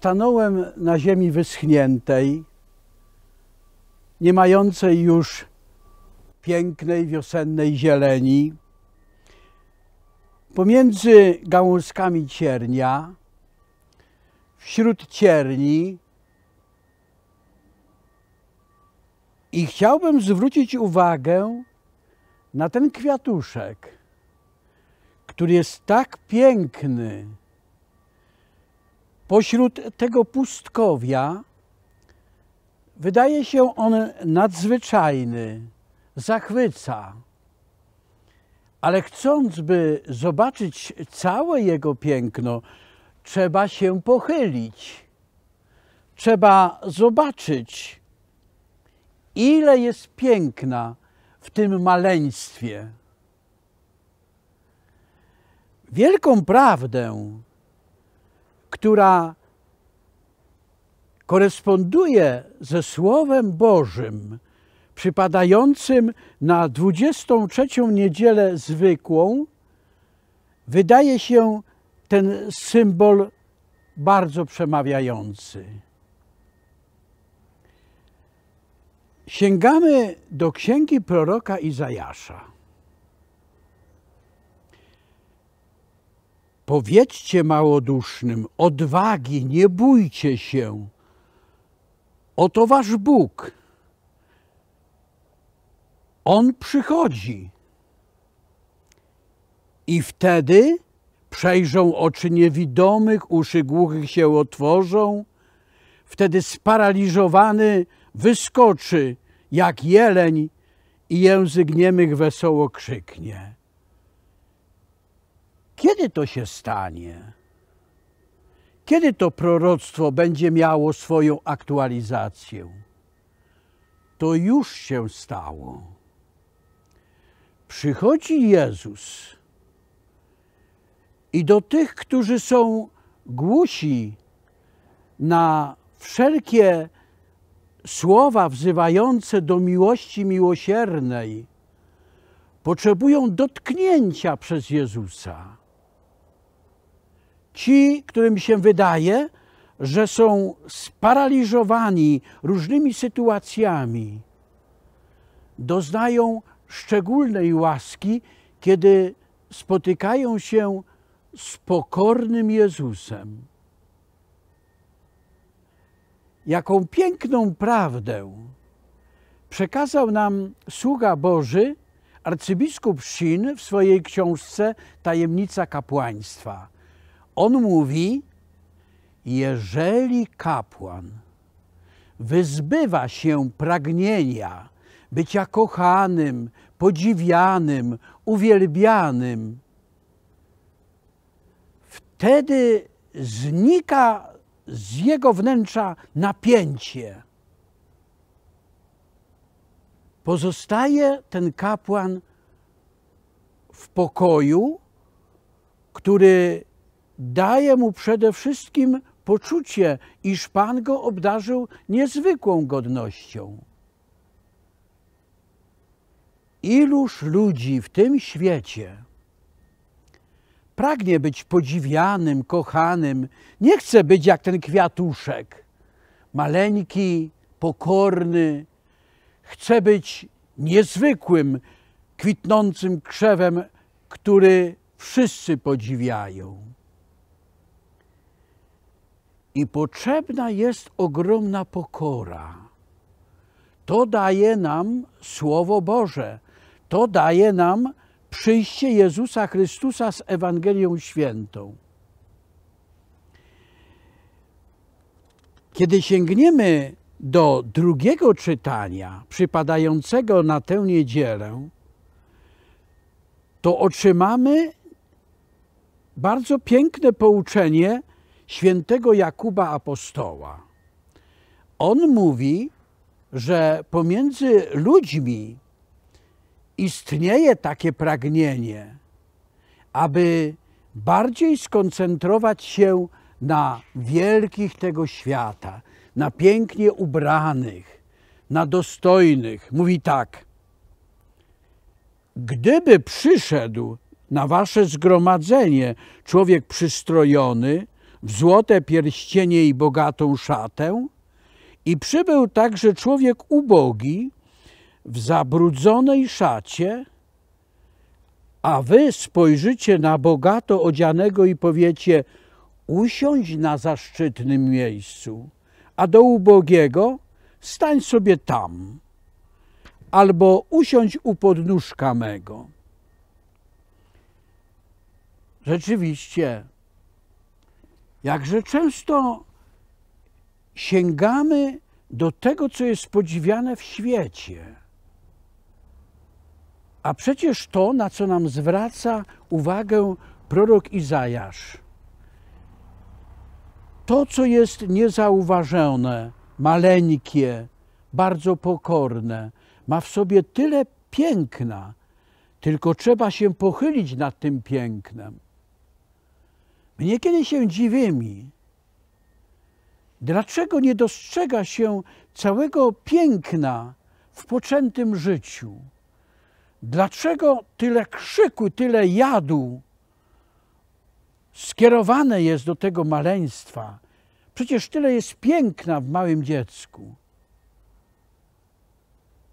Stanąłem na ziemi wyschniętej, nie mającej już pięknej wiosennej zieleni. Pomiędzy gałązkami ciernia, wśród cierni, i chciałbym zwrócić uwagę na ten kwiatuszek, który jest tak piękny, Pośród tego pustkowia wydaje się on nadzwyczajny, zachwyca. Ale chcąc, by zobaczyć całe jego piękno, trzeba się pochylić. Trzeba zobaczyć, ile jest piękna w tym maleństwie. Wielką prawdę która koresponduje ze Słowem Bożym przypadającym na 23 niedzielę zwykłą, wydaje się ten symbol bardzo przemawiający. Sięgamy do księgi proroka Izajasza. Powiedzcie małodusznym, odwagi, nie bójcie się. Oto wasz Bóg. On przychodzi. I wtedy przejrzą oczy niewidomych, uszy głuchych się otworzą. Wtedy sparaliżowany wyskoczy jak jeleń i język niemych wesoło krzyknie. Kiedy to się stanie? Kiedy to proroctwo będzie miało swoją aktualizację? To już się stało. Przychodzi Jezus i do tych, którzy są głusi na wszelkie słowa wzywające do miłości miłosiernej, potrzebują dotknięcia przez Jezusa ci, którym się wydaje, że są sparaliżowani różnymi sytuacjami, doznają szczególnej łaski, kiedy spotykają się z pokornym Jezusem. Jaką piękną prawdę przekazał nam sługa Boży, arcybiskup Shin w swojej książce Tajemnica kapłaństwa on mówi, jeżeli kapłan wyzbywa się pragnienia bycia kochanym, podziwianym, uwielbianym, wtedy znika z jego wnętrza napięcie. Pozostaje ten kapłan w pokoju, który daje mu przede wszystkim poczucie, iż Pan go obdarzył niezwykłą godnością. Iluż ludzi w tym świecie pragnie być podziwianym, kochanym, nie chce być jak ten kwiatuszek, maleńki, pokorny, chce być niezwykłym, kwitnącym krzewem, który wszyscy podziwiają. I potrzebna jest ogromna pokora. To daje nam Słowo Boże. To daje nam przyjście Jezusa Chrystusa z Ewangelią Świętą. Kiedy sięgniemy do drugiego czytania przypadającego na tę niedzielę, to otrzymamy bardzo piękne pouczenie świętego Jakuba Apostoła. On mówi, że pomiędzy ludźmi istnieje takie pragnienie, aby bardziej skoncentrować się na wielkich tego świata, na pięknie ubranych, na dostojnych. Mówi tak: Gdyby przyszedł na wasze zgromadzenie człowiek przystrojony, w złote pierścienie i bogatą szatę. I przybył także człowiek ubogi w zabrudzonej szacie, a wy spojrzycie na bogato odzianego i powiecie, usiądź na zaszczytnym miejscu, a do ubogiego stań sobie tam, albo usiądź u podnóżka mego. Rzeczywiście, Jakże często sięgamy do tego, co jest podziwiane w świecie. A przecież to, na co nam zwraca uwagę prorok Izajasz, to, co jest niezauważone, maleńkie, bardzo pokorne, ma w sobie tyle piękna, tylko trzeba się pochylić nad tym pięknem. Niekiedy się dziwimy, dlaczego nie dostrzega się całego piękna w poczętym życiu. Dlaczego tyle krzyku, tyle jadu skierowane jest do tego maleństwa? Przecież tyle jest piękna w małym dziecku.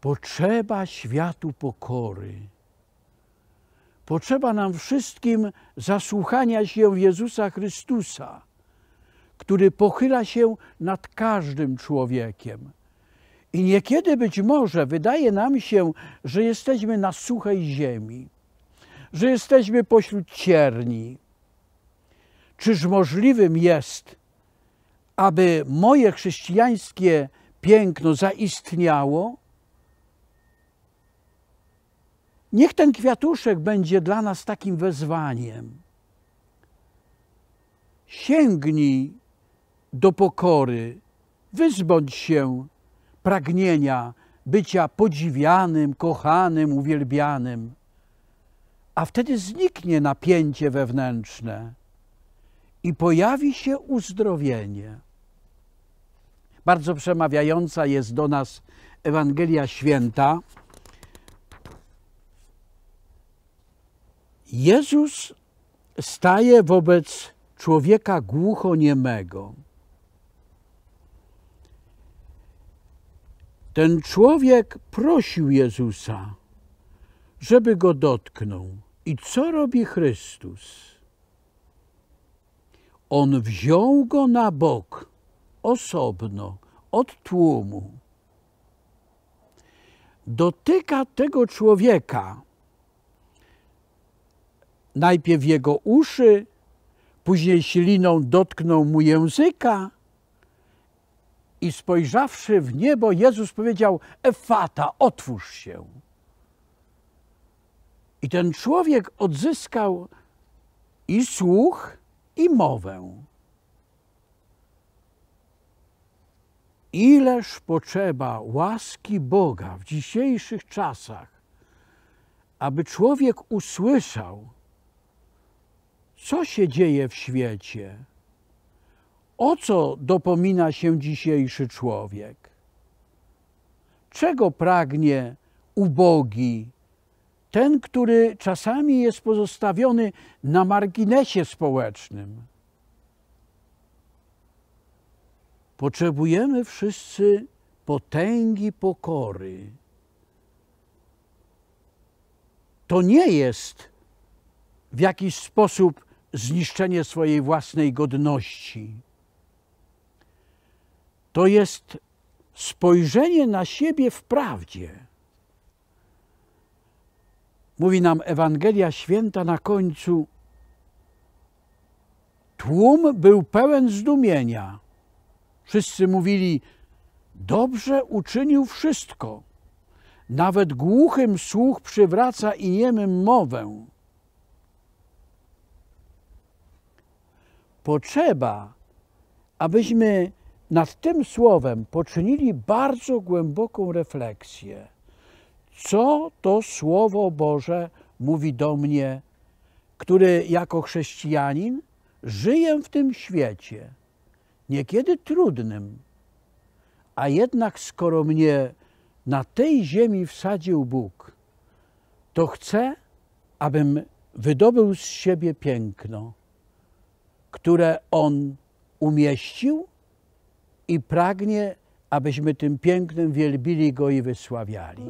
Potrzeba światu pokory. Potrzeba nam wszystkim zasłuchania się w Jezusa Chrystusa, który pochyla się nad każdym człowiekiem. I niekiedy być może wydaje nam się, że jesteśmy na suchej ziemi, że jesteśmy pośród cierni. Czyż możliwym jest, aby moje chrześcijańskie piękno zaistniało, Niech ten kwiatuszek będzie dla nas takim wezwaniem. Sięgnij do pokory, wyzbądź się pragnienia bycia podziwianym, kochanym, uwielbianym, a wtedy zniknie napięcie wewnętrzne i pojawi się uzdrowienie. Bardzo przemawiająca jest do nas Ewangelia Święta. Jezus staje wobec człowieka głuchoniemego. Ten człowiek prosił Jezusa, żeby go dotknął. I co robi Chrystus? On wziął go na bok, osobno, od tłumu. Dotyka tego człowieka najpierw jego uszy, później śliną dotknął mu języka. I spojrzawszy w niebo, Jezus powiedział: Efata, otwórz się. I ten człowiek odzyskał i słuch, i mowę. Ileż potrzeba łaski Boga w dzisiejszych czasach, aby człowiek usłyszał, co się dzieje w świecie, o co dopomina się dzisiejszy człowiek, czego pragnie ubogi, ten, który czasami jest pozostawiony na marginesie społecznym. Potrzebujemy wszyscy potęgi pokory. To nie jest w jakiś sposób zniszczenie swojej własnej godności. To jest spojrzenie na siebie w prawdzie. Mówi nam Ewangelia Święta na końcu. Tłum był pełen zdumienia. Wszyscy mówili, dobrze uczynił wszystko. Nawet głuchym słuch przywraca i niemym mowę. potrzeba, abyśmy nad tym słowem poczynili bardzo głęboką refleksję. Co to Słowo Boże mówi do mnie, który jako chrześcijanin żyję w tym świecie, niekiedy trudnym, a jednak skoro mnie na tej ziemi wsadził Bóg, to chcę, abym wydobył z siebie piękno które On umieścił i pragnie, abyśmy tym pięknym wielbili Go i wysławiali.